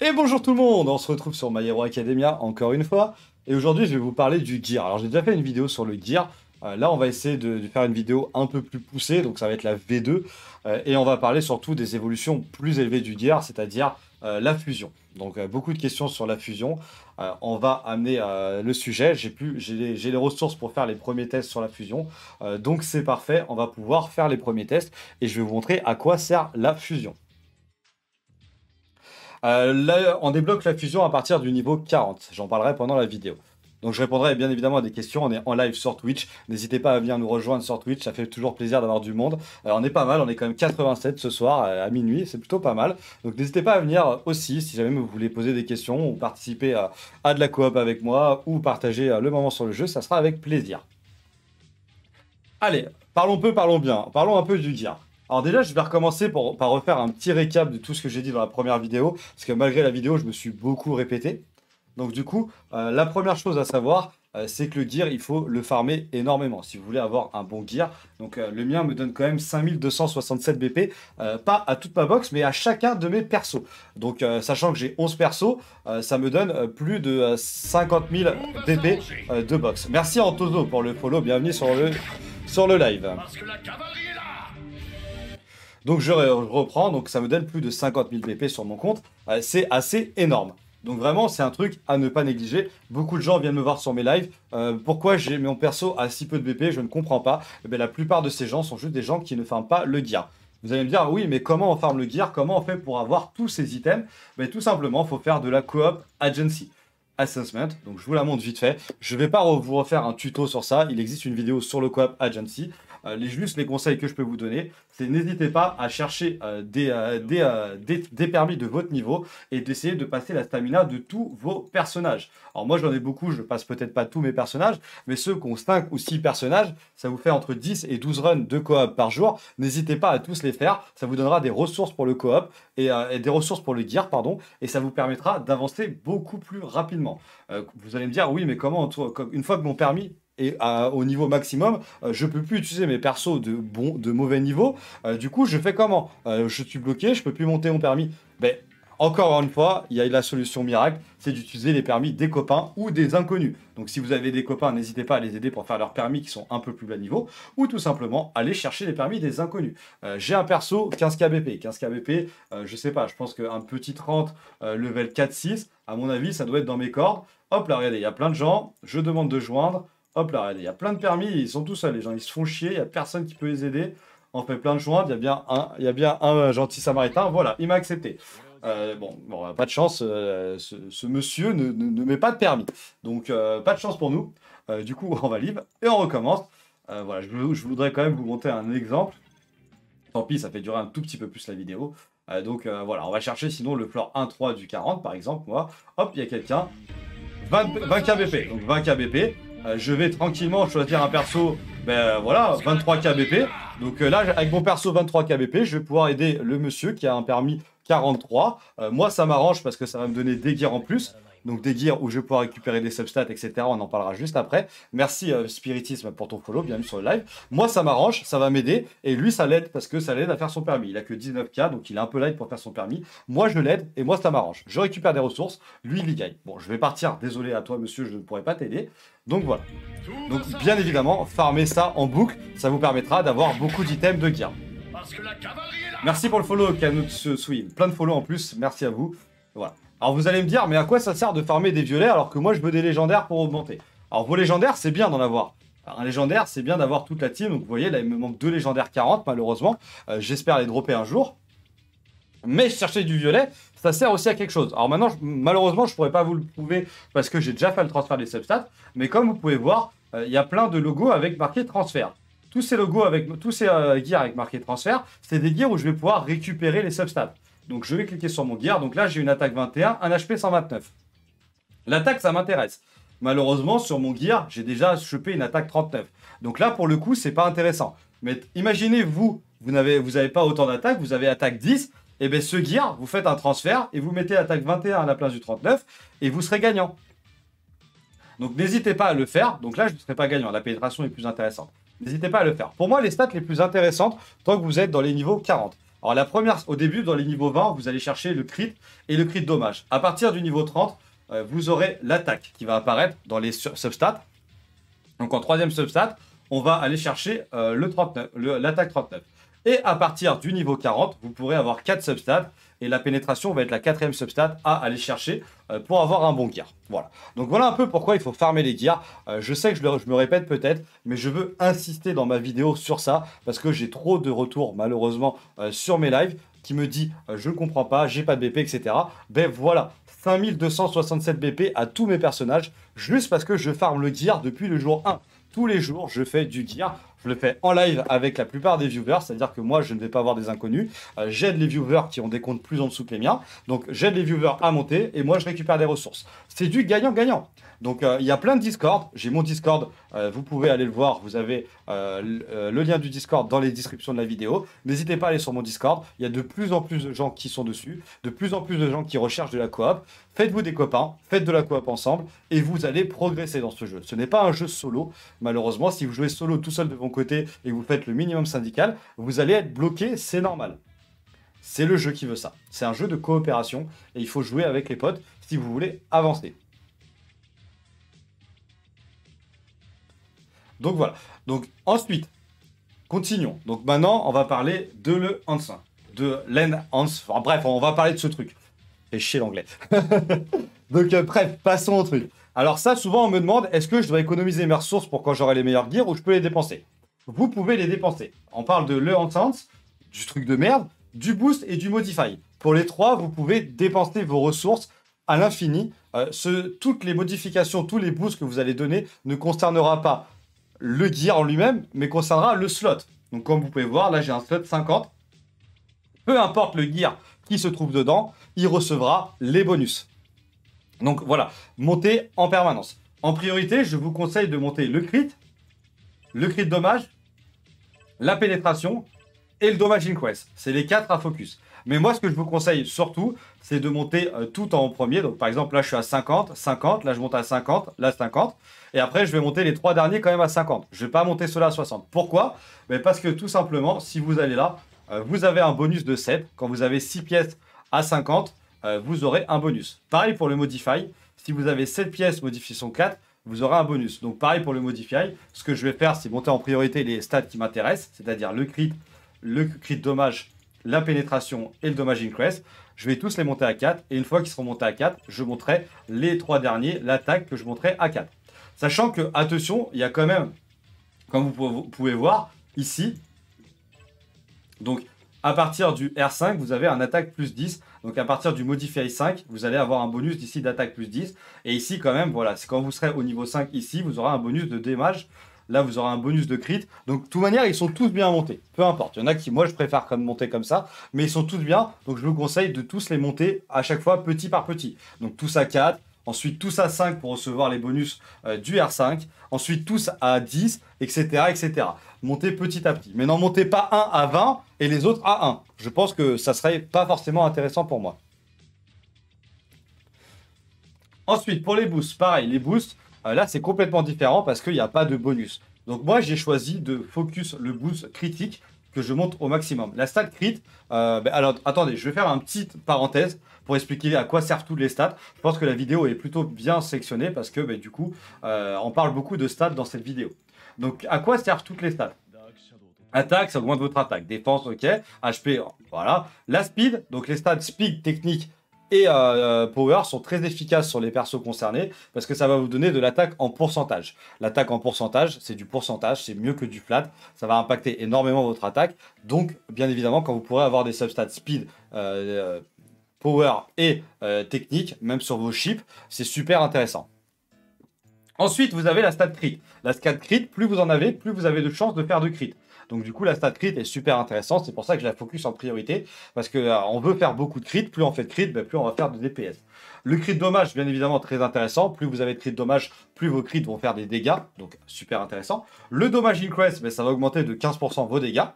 Et bonjour tout le monde, on se retrouve sur My Hero Academia encore une fois. Et aujourd'hui, je vais vous parler du gear. Alors, j'ai déjà fait une vidéo sur le gear. Euh, là, on va essayer de, faire une vidéo un peu plus poussée, donc ça va être la V2. Euh, et on va parler surtout des évolutions plus élevées du gear, c'est-à-dire euh, la fusion. Donc, beaucoup de questions sur la fusion. on va amener le sujet. J'ai les, les, ressources pour faire les premiers tests sur la fusion. donc, c'est parfait. On va pouvoir faire les premiers tests et je vais vous montrer à quoi sert la fusion. Euh, on débloque la fusion à partir du niveau 40. J'en parlerai pendant la vidéo. Donc je répondrai bien évidemment à des questions. On est en live sur Twitch. N'hésitez pas à venir nous rejoindre sur Twitch. Ça fait toujours plaisir d'avoir du monde. on est pas mal. On est quand même 87 ce soir euh, à minuit. C'est plutôt pas mal. Donc n'hésitez pas à venir aussi si jamais vous voulez poser des questions ou participer à, à de la coop avec moi ou partager euh, le moment sur le jeu. Ça sera avec plaisir. Allez, parlons peu, parlons bien. Parlons un peu du gear. Alors déjà, je vais recommencer pour, par refaire un petit récap de tout ce que j'ai dit dans la première vidéo, parce que malgré la vidéo, je me suis beaucoup répété. Donc du coup, euh, la première chose à savoir, euh, c'est que le gear, il faut le farmer énormément si vous voulez avoir un bon gear. Donc euh, le mien me donne quand même 5267 BP, pas à toute ma box, mais à chacun de mes persos. Donc sachant que j'ai 11 persos, ça me donne plus de 50 000 BP de box. Merci Antonio pour le follow, bienvenue sur le, sur le live. Parce que la cavalerie donc je reprends, donc ça me donne plus de 50 000 BP sur mon compte. Euh, c'est assez énorme. Donc vraiment, c'est un truc à ne pas négliger. Beaucoup de gens viennent me voir sur mes lives. Euh, pourquoi j'ai mon perso à si peu de BP Je ne comprends pas. Eh ben, la plupart de ces gens sont juste des gens qui ne farment pas le gear. Vous allez me dire, oui, mais comment on farm le gear Comment on fait pour avoir tous ces items mais ben, Tout simplement, il faut faire de la coop agency. Assessment, donc je vous la montre vite fait. Je ne vais pas vous refaire un tuto sur ça, il existe une vidéo sur le coop agency. Euh, les, juste les conseils que je peux vous donner, c'est n'hésitez pas à chercher euh, euh, des, permis de votre niveau et d'essayer de passer la stamina de tous vos personnages. Alors moi j'en ai beaucoup, je passe peut-être pas tous mes personnages, mais ceux qui ont 5 ou 6 personnages, ça vous fait entre 10 et 12 runs de coop par jour. N'hésitez pas à tous les faire, ça vous donnera des ressources pour le coop et, des ressources pour le gear, pardon, et ça vous permettra d'avancer beaucoup plus rapidement. vous allez me dire, oui, mais comment, une fois que mon permis, et euh, au niveau maximum, je euh, je peux plus utiliser mes persos de, bon, de mauvais niveau. Euh, du coup, je fais comment Je suis bloqué, je peux plus monter mon permis. Ben, encore une fois, il y a la solution miracle, c'est d'utiliser les permis des copains ou des inconnus. Donc si vous avez des copains, n'hésitez pas à les aider pour faire leurs permis qui sont un peu plus bas niveau, ou tout simplement aller chercher les permis des inconnus. J'ai un perso 15 kbp, 15 kbp, je sais pas, je pense qu'un petit 30 level 4-6, à mon avis, ça doit être dans mes cordes. Hop là, regardez, il y a plein de gens, je demande de joindre, Hop là, il y a plein de permis, ils sont tous seuls, les gens, ils se font chier, il n'y a personne qui peut les aider. On fait plein de joints, il y a bien un, il y a bien un euh, gentil samaritain, voilà, il m'a accepté. Euh, bon, bon, euh, pas de chance, ce, monsieur ne, ne, met pas de permis. Donc, pas de chance pour nous. du coup, on va libre et on recommence. voilà, je, voudrais quand même vous montrer un exemple. Tant pis, ça fait durer un tout petit peu plus la vidéo. donc voilà, on va chercher sinon le floor 1-3 du 40 par exemple. Moi, hop, il y a quelqu'un. 20 kbp. Donc 20 kbp. Euh, je vais tranquillement choisir un perso, ben voilà, 23 kbp. Donc euh, là, avec mon perso 23 kbp, je vais pouvoir aider le monsieur qui a un permis 43. Euh, moi, ça m'arrange parce que ça va me donner des guerres en plus donc des gears où je vais pouvoir récupérer des substats, etc. On en parlera juste après. Merci euh, Spiritisme pour ton follow, bienvenue sur le live. Moi, ça m'arrange, ça va m'aider, et lui, ça l'aide parce que ça l'aide à faire son permis. Il a que 19K, donc il est un peu light pour faire son permis. Moi, je l'aide, et moi, ça m'arrange. Je récupère des ressources, lui, il gagne. Bon, je vais partir, désolé à toi, monsieur, je ne pourrai pas t'aider. Donc voilà. Donc bien évidemment, farmer ça en boucle, ça vous permettra d'avoir beaucoup d'items de gear. Merci pour le follow, Canut Swim. Plein de follow en plus, merci à vous. Voilà. Alors vous allez me dire, mais à quoi ça sert de farmer des violets alors que moi je veux des légendaires pour augmenter Alors vos légendaires, c'est bien d'en avoir. un légendaire, c'est bien d'avoir toute la team. Donc vous voyez, là il me manque deux légendaires 40 malheureusement. Euh, j'espère les dropper un jour. Mais chercher du violet, ça sert aussi à quelque chose. Alors maintenant, malheureusement, je pourrais pas vous le prouver parce que j'ai déjà fait le transfert des substats. Mais comme vous pouvez voir, euh, il y a plein de logos avec marqué transfert tous ces logos avec tous ces euh, gears avec marqué transfert, c'est des gears où je vais pouvoir récupérer les substats. Donc je vais cliquer sur mon gear. Donc là, j'ai une attaque 21, un HP 129. L'attaque, ça m'intéresse. Malheureusement, sur mon gear, j'ai déjà chopé une attaque 39. Donc là, pour le coup, c'est pas intéressant. Mais imaginez, vous, vous n'avez vous pas autant d'attaques, vous avez attaque 10. Et eh bien, ce gear, vous faites un transfert et vous mettez attaque 21 à la place du 39 et vous serez gagnant. Donc n'hésitez pas à le faire. Donc là, je ne serai pas gagnant. La pénétration est plus intéressante. N'hésitez pas à le faire. Pour moi, les stats les plus intéressantes, tant que vous êtes dans les niveaux 40. Alors la première, au début, dans les niveaux 20, vous allez chercher le crit et le crit dommage. À partir du niveau 30, euh, vous aurez l'attaque qui va apparaître dans les substats. Donc en troisième substat, on va aller chercher euh, le 39, l'attaque 39. Et à partir du niveau 40, vous pourrez avoir 4 substats et la pénétration va être la quatrième substat à aller chercher euh, pour avoir un bon gear. Voilà. Donc voilà un peu pourquoi il faut farmer les gears. Euh, je sais que je, me répète peut-être, mais je veux insister dans ma vidéo sur ça parce que j'ai trop de retours malheureusement euh, sur mes lives qui me dit je ne comprends pas, j'ai pas de BP, etc. Ben voilà, 5267 BP à tous mes personnages juste parce que je farme le gear depuis le jour 1. Tous les jours, je fais du gear. Je le fais en live avec la plupart des viewers, c'est-à-dire que moi, je ne vais pas avoir des inconnus. Euh, j'aide les viewers qui ont des comptes plus en dessous que les miens. Donc, j'aide les viewers à monter et moi, je récupère des ressources. C'est du gagnant-gagnant. Donc, euh, il y a plein de Discord. J'ai mon Discord. Euh, vous pouvez aller le voir. Vous avez le lien du Discord dans les descriptions de la vidéo. N'hésitez pas à aller sur mon Discord. Il y a de plus en plus de gens qui sont dessus, de plus en plus de gens qui recherchent de la coop. Faites-vous des copains, faites de la coop ensemble et vous allez progresser dans ce jeu. Ce n'est pas un jeu solo. Malheureusement, si vous jouez solo tout seul devant côté et que vous faites le minimum syndical, vous allez être bloqué, c'est normal. C'est le jeu qui veut ça. C'est un jeu de coopération et il faut jouer avec les potes si vous voulez avancer. Donc voilà. Donc ensuite, continuons. Donc maintenant, on va parler de le Hans, de l'en Hans. Enfin, bref, on va parler de ce truc. Et chez l'anglais. Donc euh, bref, passons au truc. Alors ça, souvent on me demande, est-ce que je dois économiser mes ressources pour quand j'aurai les meilleurs gears ou je peux les dépenser vous pouvez les dépenser. On parle de le enhance, du truc de merde, du boost et du modify. Pour les trois, vous pouvez dépenser vos ressources à l'infini. Euh, toutes les modifications, tous les boosts que vous allez donner ne concernera pas le gear en lui-même, mais concernera le slot. Donc comme vous pouvez voir, là j'ai un slot 50. Peu importe le gear qui se trouve dedans, il recevra les bonus. Donc voilà, montez en permanence. En priorité, je vous conseille de monter le crit, le crit dommage, la pénétration et le dommage Quest, C'est les quatre à focus. Mais moi, ce que je vous conseille surtout, c'est de monter euh, tout en premier. Donc, par exemple, là, je suis à 50, 50, là, je monte à 50, là, 50. Et après, je vais monter les trois derniers quand même à 50. Je ne vais pas monter ceux-là à 60. Pourquoi Mais Parce que tout simplement, si vous allez là, euh, vous avez un bonus de 7. Quand vous avez 6 pièces à 50, euh, vous aurez un bonus. Pareil pour le modify. Si vous avez 7 pièces, modifiez son 4, vous aurez un bonus. Donc pareil pour le modifier. ce que je vais faire, c'est monter en priorité les stats qui m'intéressent, c'est-à-dire le crit, le crit dommage, la pénétration et le dommage increase. Je vais tous les monter à 4 et une fois qu'ils seront montés à 4, je monterai les trois derniers, l'attaque que je monterai à 4. Sachant que, attention, il y a quand même, comme vous pouvez voir ici, donc à partir du R5, vous avez un attaque plus 10, donc à partir du Modify 5, vous allez avoir un bonus d'ici d'attaque plus 10. Et ici quand même, voilà, c'est quand vous serez au niveau 5 ici, vous aurez un bonus de démage. Là, vous aurez un bonus de crit. Donc, de toute manière, ils sont tous bien montés. Peu importe. Il y en a qui, moi, je préfère comme monter comme ça. Mais ils sont tous bien. Donc, je vous conseille de tous les monter à chaque fois, petit par petit. Donc, tous à 4, Ensuite, tous à 5 pour recevoir les bonus euh, du R5. Ensuite, tous à 10, etc., etc. Montez petit à petit. Mais n'en montez pas un à 20 et les autres à 1. Je pense que ça serait pas forcément intéressant pour moi. Ensuite, pour les boosts, pareil, les boosts, euh, là, c'est complètement différent parce qu'il n'y a pas de bonus. Donc moi, j'ai choisi de focus le boost critique que je monte au maximum. La stat crit, euh, ben, alors attendez, je vais faire une petite parenthèse pour expliquer à quoi servent toutes les stats. Je pense que la vidéo est plutôt bien sectionnée parce que ben, du coup, euh, on parle beaucoup de stats dans cette vidéo. Donc à quoi servent toutes les stats Attaque, ça augmente votre attaque. Défense, ok. HP, voilà. La speed, donc les stats speed technique et euh, euh, Power sont très efficaces sur les persos concernés parce que ça va vous donner de l'attaque en pourcentage. L'attaque en pourcentage, c'est du pourcentage, c'est mieux que du flat, ça va impacter énormément votre attaque. Donc, bien évidemment, quand vous pourrez avoir des substats speed, euh, power et technique, même sur vos chips, c'est super intéressant. Ensuite, vous avez la stat crit. La stat crit, plus vous en avez, plus vous avez de chances de faire de crit. Donc du coup, la stat crit est super intéressante. C'est pour ça que je la focus en priorité parce qu'on euh, veut faire beaucoup de crit. Plus on fait de crit, ben, plus on va faire de DPS. Le crit dommage, bien évidemment, très intéressant. Plus vous avez de crit dommage, plus vos crits vont faire des dégâts. Donc super intéressant. Le dommage increase, ben, ça va augmenter de 15% vos dégâts.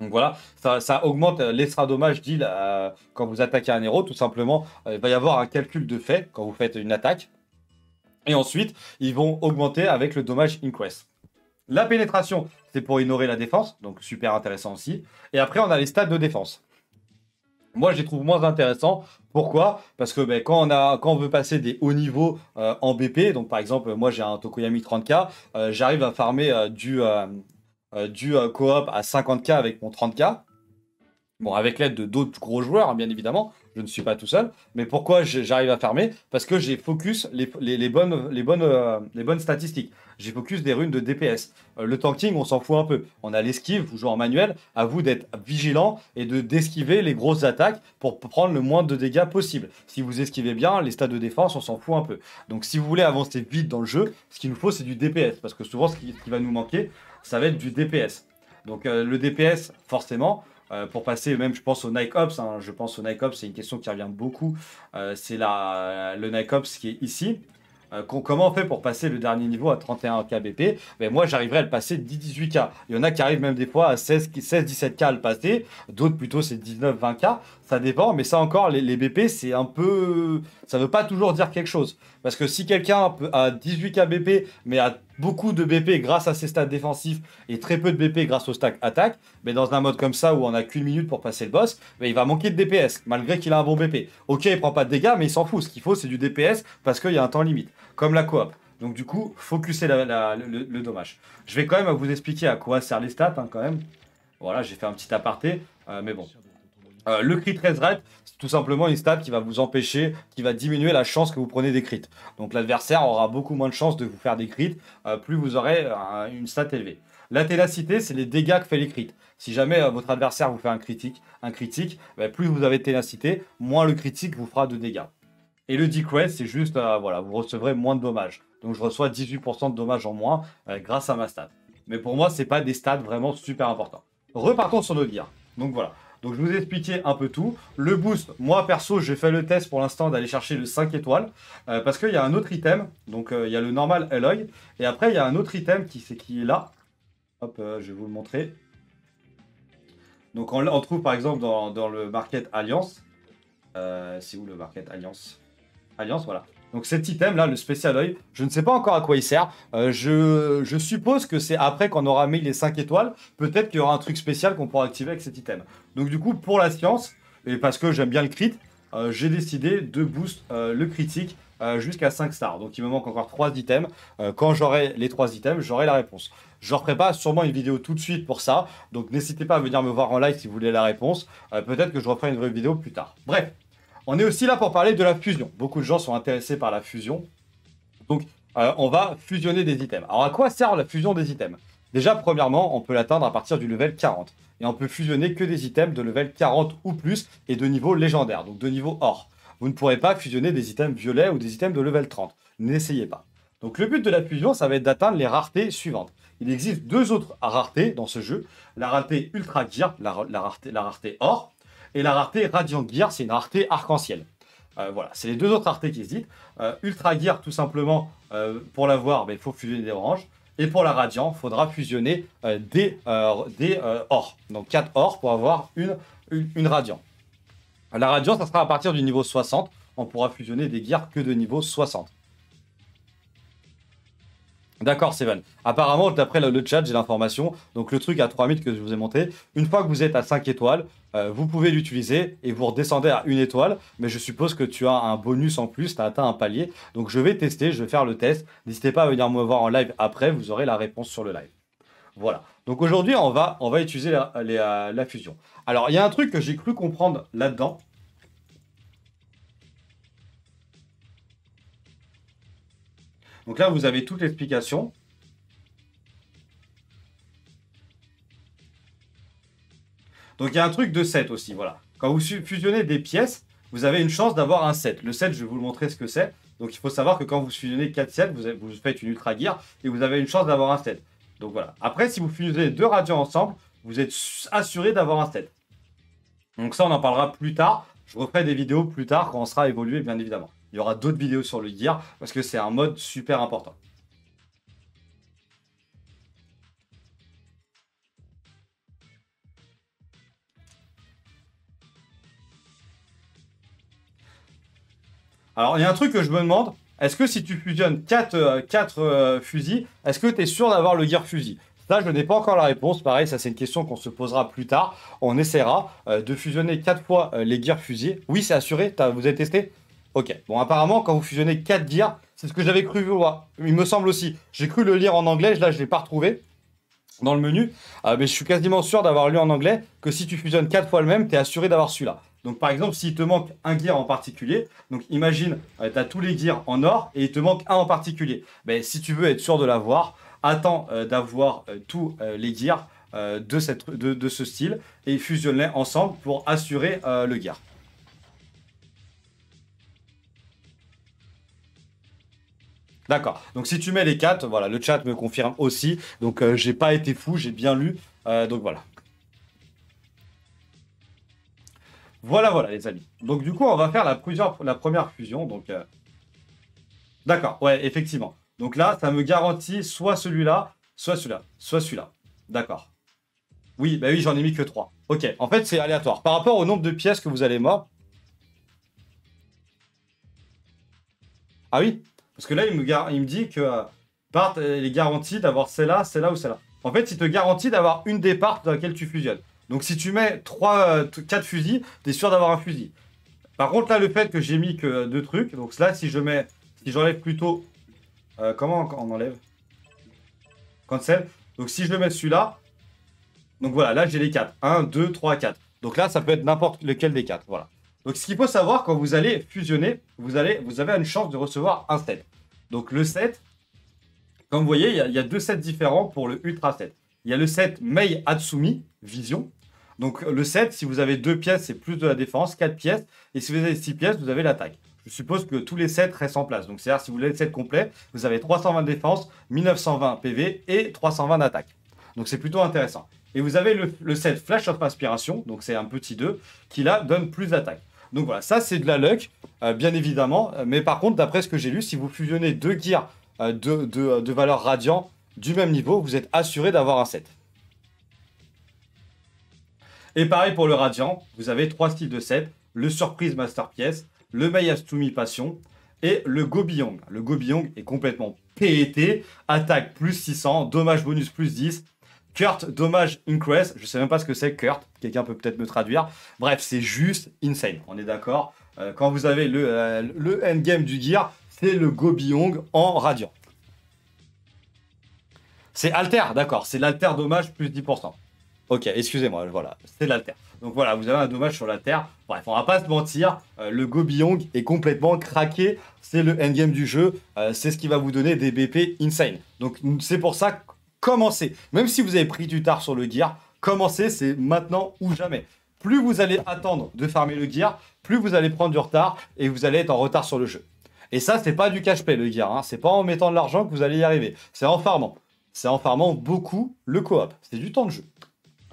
Donc voilà, ça, augmente euh, l'extra dommage deal euh, quand vous attaquez un héros. Tout simplement, il va y avoir un calcul de fait quand vous faites une attaque. Et ensuite, ils vont augmenter avec le dommage inquest. La pénétration, c'est pour ignorer la défense, donc super intéressant aussi. Et après, on a les stats de défense. Moi, je les trouve moins intéressants. Pourquoi Parce que ben, quand, on a, quand on veut passer des hauts niveaux euh, en BP, donc par exemple, moi j'ai un Tokoyami 30K, euh, j'arrive à farmer euh, du, du op à 50K avec mon 30K. Bon, avec l'aide de d'autres gros joueurs, hein, bien évidemment, je ne suis pas tout seul. Mais pourquoi j'arrive à fermer Parce que j'ai focus les, bonnes, les, bonnes, euh, les bonnes statistiques. J'ai focus des runes de DPS. Euh, le tanking, on s'en fout un peu. On a l'esquive, vous jouez en manuel. À vous d'être vigilant et de d'esquiver les grosses attaques pour prendre le moins de dégâts possible. Si vous esquivez bien, les stades de défense, on s'en fout un peu. Donc, si vous voulez avancer vite dans le jeu, ce qu'il nous faut, c'est du DPS. Parce que souvent, ce qui, va nous manquer, ça va être du DPS. Donc, euh, le DPS, forcément euh, pour passer même, je pense au Nike Ops, hein. je pense au Nike Ops, c'est une question qui revient beaucoup, euh, c'est le Nike Ops qui est ici. Euh, comment on fait pour passer le dernier niveau à 31 kbp ben Moi, j'arriverai à le passer 10-18K. Il y en a qui arrivent même des fois à 16-17K à le passer. D'autres, plutôt, c'est 19-20K. Ça dépend, mais ça encore, les BP, c'est un peu ça ne veut pas toujours dire quelque chose. Parce que si quelqu'un a 18 k BP, mais a beaucoup de BP grâce à ses stats défensifs et très peu de BP grâce au stack attaque, mais dans un mode comme ça où on a qu'une minute pour passer le boss, il va manquer de DPS malgré qu'il a un bon BP. Ok, il prend pas de dégâts, mais il s'en fout. Ce qu'il faut, c'est du DPS parce qu'il y a un temps limite, comme la coop. Donc du coup, focuser le, dommage. Je vais quand même vous expliquer à quoi servent les stats hein, quand même. Voilà, j'ai fait un petit aparté, euh, mais bon. Euh, le crit reset, c'est tout simplement une stat qui va vous empêcher, qui va diminuer la chance que vous prenez des crits. Donc l'adversaire aura beaucoup moins de chances de vous faire des crits, euh, plus vous aurez euh, une stat élevée. La ténacité, c'est les dégâts que fait les crits. Si jamais votre adversaire vous fait un critique, un bah, plus vous avez de ténacité, moins le critique vous fera de dégâts. Et le decrease, c'est juste, voilà, vous recevrez moins de dommages. Donc je reçois 18% de dommages en moins grâce à ma stat. Mais pour moi, n'est pas des stats vraiment super importants. Repartons sur nos dires. Donc voilà, donc je vous ai expliqué un peu tout. Le boost, moi perso, j'ai fait le test pour l'instant d'aller chercher le 5 étoiles euh, parce qu'il y a un autre item. Donc euh, il y a le normal Alloy et après il y a un autre item qui, est, qui est là. Hop, euh, je vais vous le montrer. Donc on, on trouve par exemple dans, dans le market Alliance. C'est où le market Alliance Alliance, voilà. Donc cet item-là, le spécial œil, je ne sais pas encore à quoi il sert. Euh, je, suppose que c'est après qu'on aura mis les 5 étoiles, peut-être qu'il y aura un truc spécial qu'on pourra activer avec cet item. Donc du coup, pour la science, et parce que j'aime bien le crit, euh, j'ai décidé de boost euh, le critique jusqu'à 5 stars. Donc il me manque encore 3 items. quand j'aurai les 3 items, j'aurai la réponse. Je referai pas sûrement une vidéo tout de suite pour ça. Donc n'hésitez pas à venir me voir en live si vous voulez la réponse. peut-être que je referai une vraie vidéo plus tard. Bref, on est aussi là pour parler de la fusion. Beaucoup de gens sont intéressés par la fusion. Donc, euh, on va fusionner des items. Alors, à quoi sert la fusion des items Déjà, premièrement, on peut l'atteindre à partir du level 40. Et on peut fusionner que des items de level 40 ou plus et de niveau légendaire, donc de niveau or. Vous ne pourrez pas fusionner des items violets ou des items de level 30. N'essayez pas. Donc le but de la fusion, ça va être d'atteindre les raretés suivantes. Il existe deux autres raretés dans ce jeu. La rareté Ultra Gear, la, rareté, la rareté Or, et la rareté Radiant Gear, c'est une rareté arc-en-ciel. Euh, voilà, c'est les deux autres raretés qui existent. Euh, Ultra Gear, tout simplement, euh, pour l'avoir, ben, il faut fusionner des oranges. Et pour la Radiant, il faudra fusionner des, des ors. Donc 4 ors pour avoir une, une, une Radiant. La Radiant, ça sera à partir du niveau 60. On pourra fusionner des gears que de niveau 60. D'accord, Seven. Apparemment, d'après le, chat, j'ai l'information. Donc, le truc à 3 que je vous ai monté, une fois que vous êtes à 5 étoiles, euh, vous pouvez l'utiliser et vous redescendez à 1 étoile. Mais je suppose que tu as un bonus en plus, tu as atteint un palier. Donc, je vais tester, je vais faire le test. N'hésitez pas à venir me voir en live après, vous aurez la réponse sur le live. Voilà. Donc, aujourd'hui, on va, on va utiliser la euh, fusion. Alors, il y a un truc que j'ai cru comprendre là-dedans. Donc là, vous avez toute l'explication. Donc il y a un truc de 7 aussi, voilà. Quand vous fusionnez des pièces, vous avez une chance d'avoir un 7. Le 7, je vais vous le montrer ce que c'est. Donc il faut savoir que quand vous fusionnez 4 sets, vous, faites une ultra gear et vous avez une chance d'avoir un 7. Donc voilà. Après, si vous fusionnez deux radios ensemble, vous êtes assuré d'avoir un 7. Donc ça, on en parlera plus tard. Je referai des vidéos plus tard quand on sera évolué, bien évidemment. Il y aura d'autres vidéos sur le gear parce que c'est un mode super important. Alors, il y a un truc que je me demande. Est-ce que si tu fusionnes 4, euh, euh, fusils, est-ce que tu es sûr d'avoir le gear fusil Là, je n'ai pas encore la réponse. Pareil, ça, c'est une question qu'on se posera plus tard. On essaiera euh, de fusionner 4 fois les gear fusils. Oui, c'est assuré. vous avez testé Ok. Bon, apparemment, quand vous fusionnez 4 gears, c'est ce que j'avais cru voir. Il me semble aussi. J'ai cru le lire en anglais, là, je l'ai pas retrouvé dans le menu. Euh, mais je suis quasiment sûr d'avoir lu en anglais que si tu fusionnes quatre fois le même, tu es assuré d'avoir celui-là. Donc par exemple, s'il te manque un gear en particulier, donc imagine, euh, tu as tous les gears en or et il te manque un en particulier. Mais ben, si tu veux être sûr de l'avoir, attends euh, d'avoir tous les gears de, de, ce style et fusionne-les ensemble pour assurer le gear. D'accord. Donc si tu mets les 4, voilà, le chat me confirme aussi. Donc euh, j'ai pas été fou, j'ai bien lu. Euh, donc voilà. Voilà, voilà, les amis. Donc du coup, on va faire la, la première fusion. Donc euh, D'accord, ouais, effectivement. Donc là, ça me garantit soit celui-là, soit celui-là, soit celui-là. D'accord. Oui, bah oui, j'en ai mis que 3. Ok, en fait, c'est aléatoire. Par rapport au nombre de pièces que vous allez mordre. Ah oui parce que là, il me, il me dit que euh, euh, est garantie d'avoir celle-là, celle-là ou celle-là. En fait, il te garantit d'avoir une des parts dans laquelle tu fusionnes. Donc si tu mets 3, 4 euh, fusils, tu es sûr d'avoir un fusil. Par contre, là, le fait que j'ai mis que deux trucs, donc là, si je mets, si j'enlève plutôt, comment on enlève Cancel. Donc si je le mets celui-là, donc voilà, là j'ai les 4. 1, 2, 3, 4. Donc là, ça peut être n'importe lequel des 4, voilà. Donc ce qu'il faut savoir, quand vous allez fusionner, vous, allez, vous avez une chance de recevoir un set. Donc le set, comme vous voyez, il y, a deux sets différents pour le Ultra set. Il y a le set Mei Atsumi, Vision. Donc le set, si vous avez deux pièces, c'est plus de la défense, quatre pièces. Et si vous avez six pièces, vous avez l'attaque. Je suppose que tous les sets restent en place. Donc c'est-à-dire, si vous voulez le set complet, vous avez 320 défense, 1920 PV et 320 d'attaque. Donc c'est plutôt intéressant. Et vous avez le, le set Flash of Inspiration, donc c'est un petit 2, qui là donne plus d'attaque. Donc voilà, ça c'est de la luck, euh, bien évidemment. Mais par contre, d'après ce que j'ai lu, si vous fusionnez deux gears de, de, valeur radiant du même niveau, vous êtes assuré d'avoir un set. Et pareil pour le radiant, vous avez trois styles de set. Le Surprise Masterpiece, le Mayastumi Passion et le Gobiong. Le gobiyong est complètement pété, attaque plus 600, dommage bonus plus 10, Kurt, dommage, Increase. Je sais même pas ce que c'est Kurt. Quelqu'un peut peut-être me traduire. Bref, c'est juste insane. On est d'accord. Euh, quand vous avez euh, le, endgame du Gear, c'est le Gobiong en radiant. C'est Alter, d'accord. C'est l'Alter dommage plus 10%. Ok, excusez-moi, voilà, c'est l'alter. Donc voilà, vous avez un dommage sur la Terre. Bref, on va pas se mentir, euh, le Gobiong est complètement craqué. C'est le endgame du jeu. c'est ce qui va vous donner des BP insane. Donc c'est pour ça que commencez. Même si vous avez pris du tard sur le gear, commencez, c'est maintenant ou jamais. Plus vous allez attendre de farmer le gear, plus vous allez prendre du retard et vous allez être en retard sur le jeu. Et ça, c'est pas du cash pay le gear, ce hein. c'est pas en mettant de l'argent que vous allez y arriver, c'est en farmant. C'est en farmant beaucoup le coop, c'est du temps de jeu.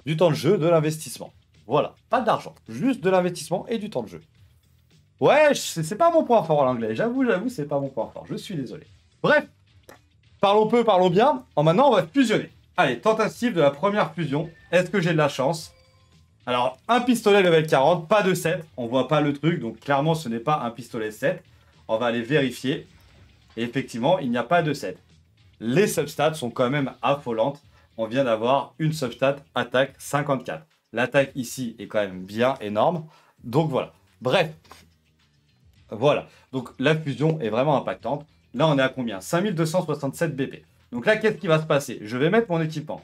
Du temps de jeu, de l'investissement. Voilà, pas d'argent, juste de l'investissement et du temps de jeu. Ouais, c'est pas mon point fort en anglais. j'avoue, j'avoue, c'est pas mon point fort, je suis désolé. Bref, Parlons peu, parlons bien. En oh, maintenant, on va fusionner. Allez, tentative de la première fusion. Est-ce que j'ai de la chance Alors, un pistolet level 40, pas de 7. On voit pas le truc, donc clairement, ce n'est pas un pistolet 7. On va aller vérifier. Et effectivement, il n'y a pas de 7. Les substats sont quand même affolantes. On vient d'avoir une substat attaque 54. L'attaque ici est quand même bien énorme. Donc voilà. Bref. Voilà. Donc la fusion est vraiment impactante. Là, on est à combien 5267 BP. Donc là, qu'est-ce qui va se passer Je vais mettre mon équipement.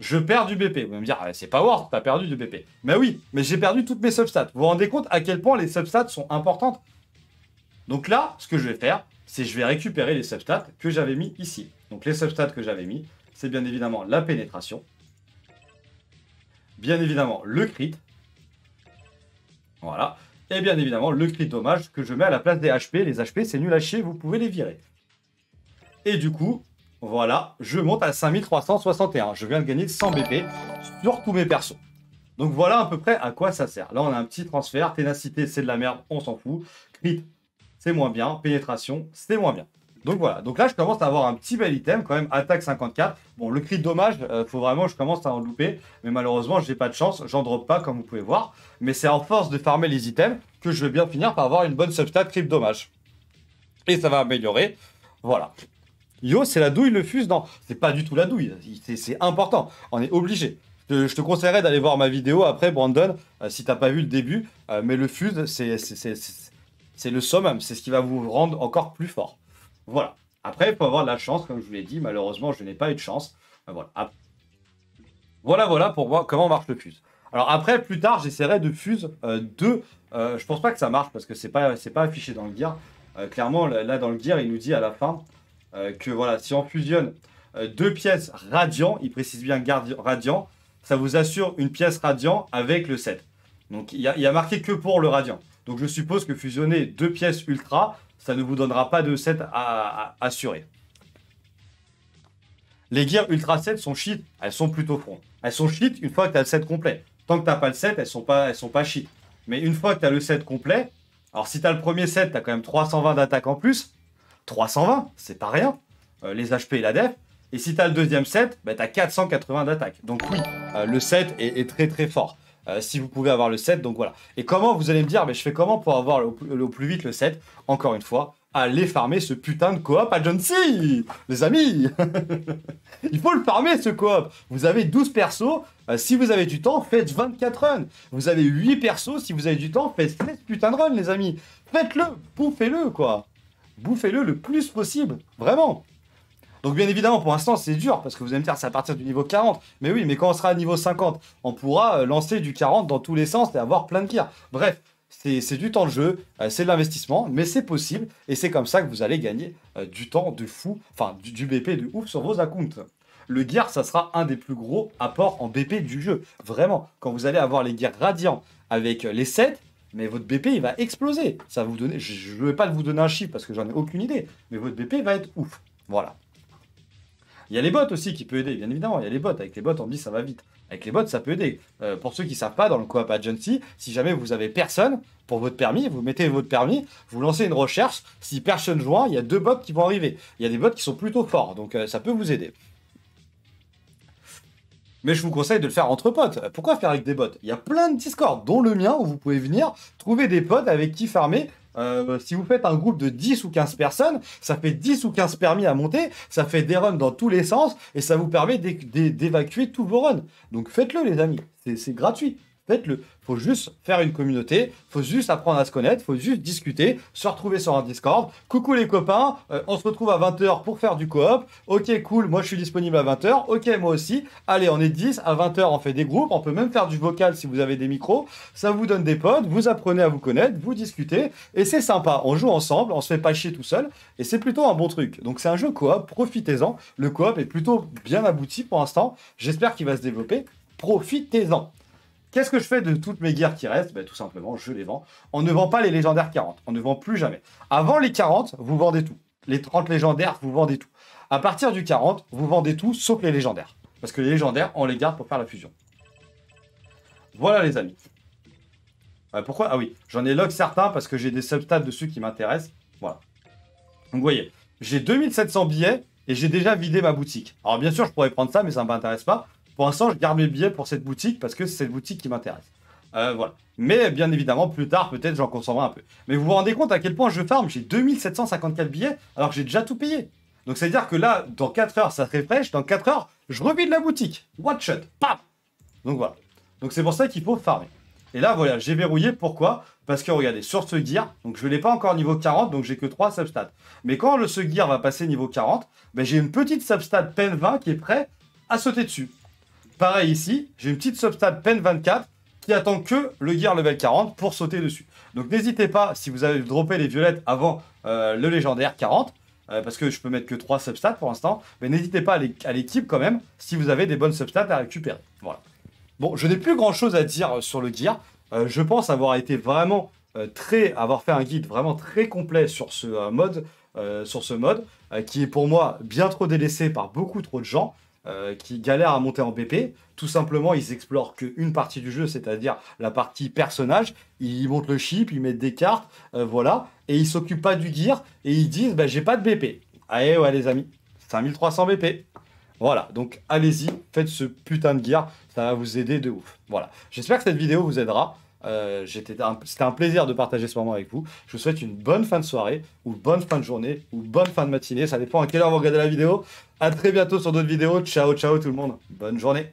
Je perds du BP. Vous allez me dire, ah, c'est pas worth, t'as perdu du BP. Mais ben oui, mais j'ai perdu toutes mes substats. Vous vous rendez compte à quel point les substats sont importantes Donc là, ce que je vais faire, c'est je vais récupérer les substats que j'avais mis ici. Donc les substats que j'avais mis, c'est bien évidemment la pénétration. Bien évidemment, le crit. Voilà. Et bien évidemment, le crit dommage que je mets à la place des HP. Les HP, c'est nul à chier, vous pouvez les virer. Et du coup, voilà, je monte à 5361. Je viens de gagner 100 BP sur tous mes persos. Donc voilà à peu près à quoi ça sert. Là, on a un petit transfert. Ténacité, c'est de la merde, on s'en fout. Crit, c'est moins bien. Pénétration, c'est moins bien. Donc voilà, donc là je commence à avoir un petit bel item quand même, attaque 54. Bon, le cri de dommage, il euh, faut vraiment je commence à en louper, mais malheureusement j'ai pas de chance, j'en drop pas comme vous pouvez voir. Mais c'est en force de farmer les items que je vais bien finir par avoir une bonne substat cri de dommage. Et ça va améliorer, voilà. Yo, c'est la douille le fuse Non, c'est pas du tout la douille, c'est important, on est obligé. Je, te conseillerais d'aller voir ma vidéo après, Brandon, si euh, si t'as pas vu le début, euh, mais le fuse, c'est le summum, c'est ce qui va vous rendre encore plus fort. Voilà. Après, il faut avoir de la chance, comme je vous l'ai dit. Malheureusement, je n'ai pas eu de chance. Euh, voilà. voilà, voilà pour voir comment marche le fuse. Alors après, plus tard, j'essaierai de fuse euh, deux. Euh, je ne pense pas que ça marche parce que c'est pas, pas affiché dans le gear. clairement, là, dans le gear, il nous dit à la fin que voilà, si on fusionne deux pièces radiant, il précise bien radiant, ça vous assure une pièce radiant avec le 7. Donc il y a marqué que pour le radiant. Donc je suppose que fusionner deux pièces ultra, ça ne vous donnera pas de set à, assurer. Les gears Ultra 7 sont shit, elles sont plutôt front. Elles sont shit une fois que tu as le set complet. Tant que tu pas le set, elles sont pas, elles sont pas shit. Mais une fois que tu as le set complet, alors si tu as le premier set, tu as quand même 320 d'attaque en plus. 320, c'est pas rien. Euh, les HP et la def. Et si tu as le deuxième set, tu as 480 d'attaque. Donc oui, euh, le set est très très fort. Euh, si vous pouvez avoir le set, Donc voilà. Et comment vous allez me dire, mais je fais comment pour avoir le, plus vite le set Encore une fois, allez farmer ce putain de coop à John C Les amis Il faut le farmer ce coop Vous avez 12 euh, persos, si vous avez du temps, faites 24 runs. Vous avez 8 persos, si vous avez du temps, faites 16 putains de runs les amis. Faites-le, bouffez-le quoi Bouffez-le le plus possible, vraiment donc bien évidemment, pour l'instant, c'est dur, parce que vous allez me dire, c'est à partir du niveau 40. Mais oui, mais quand on sera à niveau 50, on pourra euh, lancer du 40 dans tous les sens et avoir plein de gears. Bref, c'est du temps de jeu, euh, c'est de l'investissement, mais c'est possible, et c'est comme ça que vous allez gagner euh, du temps de fou, enfin du, BP de ouf sur vos accounts le gear, ça sera un des plus gros apports en BP du jeu. Vraiment, quand vous allez avoir les gears radiants avec les 7, mais votre BP, il va exploser. Ça vous donner, je ne vais pas vous donner un chiffre parce que j'en ai aucune idée, mais votre BP va être ouf. Voilà. Il y a les bots aussi qui peuvent aider, bien évidemment. Il y a les bots. Avec les bots, on dit ça va vite. Avec les bots, ça peut aider. Euh, pour ceux qui ne savent pas, dans le coop agency, si jamais vous avez personne pour votre permis, vous mettez votre permis, vous lancez une recherche. Si personne joint, il y a deux bots qui vont arriver. Il y a des bots qui sont plutôt forts, donc euh, ça peut vous aider. Mais je vous conseille de le faire entre potes. Pourquoi faire avec des bots Il y a plein de Discord, dont le mien, où vous pouvez venir trouver des potes avec qui farmer euh, si vous faites un groupe de 10 ou 15 personnes, ça fait 10 ou 15 permis à monter, ça fait des runs dans tous les sens et ça vous permet d'évacuer tous vos runs. Donc faites-le les amis, c'est gratuit. Faites-le, le, faut juste faire une communauté, faut juste apprendre à se connaître, faut juste discuter, se retrouver sur un Discord. Coucou les copains, euh, on se retrouve à 20h pour faire du coop. Ok, cool, moi je suis disponible à 20h. Ok, moi aussi. Allez, on est 10, à 20h on fait des groupes, on peut même faire du vocal si vous avez des micros. Ça vous donne des potes, vous apprenez à vous connaître, vous discutez et c'est sympa. On joue ensemble, on se fait pas chier tout seul et c'est plutôt un bon truc. Donc c'est un jeu coop, profitez-en. Le coop est plutôt bien abouti pour l'instant. J'espère qu'il va se développer. Profitez-en. Qu'est-ce que je fais de toutes mes guerres qui restent ben, Tout simplement, je les vends. On ne vend pas les légendaires 40. On ne vend plus jamais. Avant les 40, vous vendez tout. Les 30 légendaires, vous vendez tout. À partir du 40, vous vendez tout sauf les légendaires. Parce que les légendaires, on les garde pour faire la fusion. Voilà les amis. Euh, pourquoi Ah oui, j'en ai log certains parce que j'ai des substats dessus qui m'intéressent. Voilà. Donc vous voyez, j'ai 2700 billets et j'ai déjà vidé ma boutique. Alors bien sûr, je pourrais prendre ça, mais ça ne m'intéresse pas. Pour l'instant, je garde mes billets pour cette boutique parce que c'est cette boutique qui m'intéresse. Euh, voilà. Mais bien évidemment, plus tard, peut-être, j'en consommerai un peu. Mais vous vous rendez compte à quel point je farme J'ai 2754 billets alors que j'ai déjà tout payé. Donc, ça veut dire que là, dans 4 heures, ça se Dans 4 heures, je de la boutique. Watch shot Pam Donc, voilà. Donc, c'est pour ça qu'il faut farmer. Et là, voilà, j'ai verrouillé. Pourquoi Parce que, regardez, sur ce gear, donc je ne l'ai pas encore niveau 40, donc j'ai que 3 substats. Mais quand le, ce gear va passer niveau 40, ben, j'ai une petite substat pen 20 qui est prêt à sauter dessus. Pareil ici, j'ai une petite substat pen 24 qui attend que le gear level 40 pour sauter dessus. Donc n'hésitez pas, si vous avez droppé les violettes avant euh, le légendaire 40, euh, parce que je peux mettre que 3 substats pour l'instant, mais n'hésitez pas à l'équipe quand même, si vous avez des bonnes substats à récupérer. Voilà. Bon, je n'ai plus grand chose à dire euh, sur le gear. je pense avoir été vraiment très, avoir fait un guide vraiment très complet sur ce mode, sur ce mode qui est pour moi bien trop délaissé par beaucoup trop de gens. Euh, qui galèrent à monter en BP. Tout simplement, ils explorent qu'une partie du jeu, c'est-à-dire la partie personnage. Ils montent le chip, ils mettent des cartes, euh, voilà, et ils s'occupent pas du gear et ils disent bah, j'ai pas de BP. Allez, ouais, les amis, 5300 BP. Voilà, donc allez-y, faites ce putain de gear, ça va vous aider de ouf. Voilà, j'espère que cette vidéo vous aidera. Euh, c'était un, un, plaisir de partager ce moment avec vous. Je vous souhaite une bonne fin de soirée, ou bonne fin de journée, ou bonne fin de matinée. Ça dépend à quelle heure vous regardez la vidéo. À très bientôt sur d'autres vidéos. Ciao, ciao tout le monde. Bonne journée.